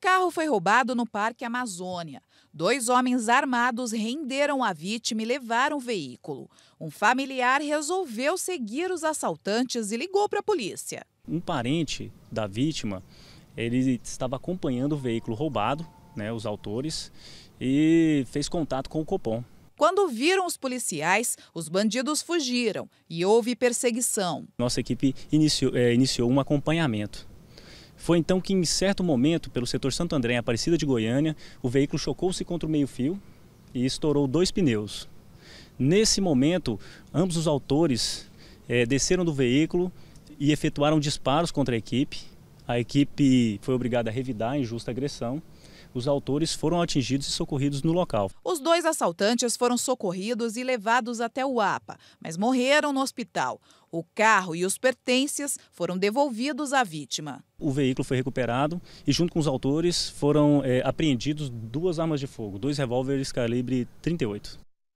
carro foi roubado no Parque Amazônia. Dois homens armados renderam a vítima e levaram o veículo. Um familiar resolveu seguir os assaltantes e ligou para a polícia. Um parente da vítima, ele estava acompanhando o veículo roubado, né, os autores, e fez contato com o Copom. Quando viram os policiais, os bandidos fugiram e houve perseguição. Nossa equipe iniciou, é, eh, iniciou um acompanhamento foi então que, em certo momento, pelo setor Santo André, em Aparecida de Goiânia, o veículo chocou-se contra o meio-fio e estourou dois pneus. Nesse momento, ambos os autores é, desceram do veículo e efetuaram disparos contra a equipe, a equipe foi obrigada a revidar a injusta agressão. Os autores foram atingidos e socorridos no local. Os dois assaltantes foram socorridos e levados até o APA, mas morreram no hospital. O carro e os pertences foram devolvidos à vítima. O veículo foi recuperado e, junto com os autores, foram é, apreendidos duas armas de fogo, dois revólveres calibre 38.